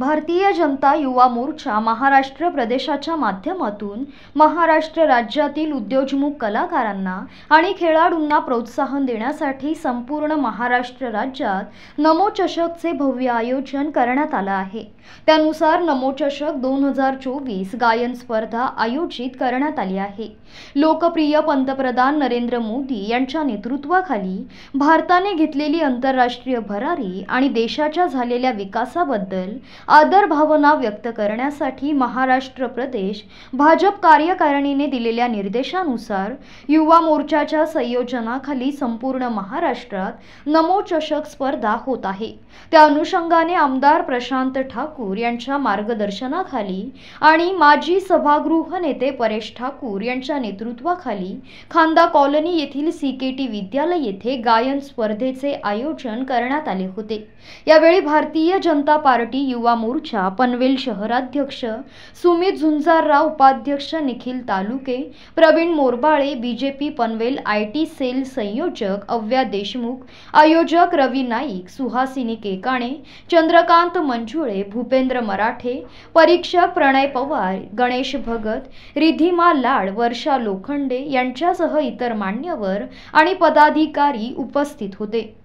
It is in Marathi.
भारतीय जनता युवा मोर्चा महाराष्ट्र प्रदेशाच्या माध्यमातून महाराष्ट्र राज्यातील उद्योजमुख कलाकारांना आणि खेळाडूंना प्रोत्साहन देण्यासाठी संपूर्ण महाराष्ट्र राज्यात नमोचषकचे भव्य आयोजन करण्यात आलं आहे त्यानुसार नमोचषक दोन हजार चोवीस गायन स्पर्धा आयोजित करण्यात आली आहे लोकप्रिय पंतप्रधान नरेंद्र मोदी यांच्या नेतृत्वाखाली भारताने घेतलेली आंतरराष्ट्रीय भरारी आणि देशाच्या झालेल्या विकासाबद्दल आदर भावना व्यक्त करण्यासाठी महाराष्ट्र प्रदेश भाजप कार्यकारिणीने दिलेल्या निर्देशानुसार युवा मोर्चाच्या संयोजनाखाली संपूर्ण महाराष्ट्रात नमो चषक स्पर्धा होत आहे त्या अनुषंगाने आमदार प्रशांत ठाकूर यांच्या मार्गदर्शनाखाली आणि माजी सभागृह नेते परेश ठाकूर यांच्या नेतृत्वाखाली खांदा कॉलनी येथील सी के टी विद्यालय येथे गायन स्पर्धेचे आयोजन करण्यात आले होते यावेळी भारतीय जनता पार्टी युवा युवा मोर्चा पनवेल शहराध्यक्ष सुमित झुंजारराव उपाध्यक्ष Nikhil Taluke Praveen Morbale BJP Panvel I T cell संयोजक अव्या देशमुख आयोजक रवी नाईक सुहासिनी केकाणे चंद्रकांत मंजुळे भूपेंद्र मराठे परीक्षक प्रणय पवार गणेश भगत रिधिमा लाड वर्षा लोखंडे यांच्यासह इतर मान्यवर आणि पदाधिकारी उपस्थित होते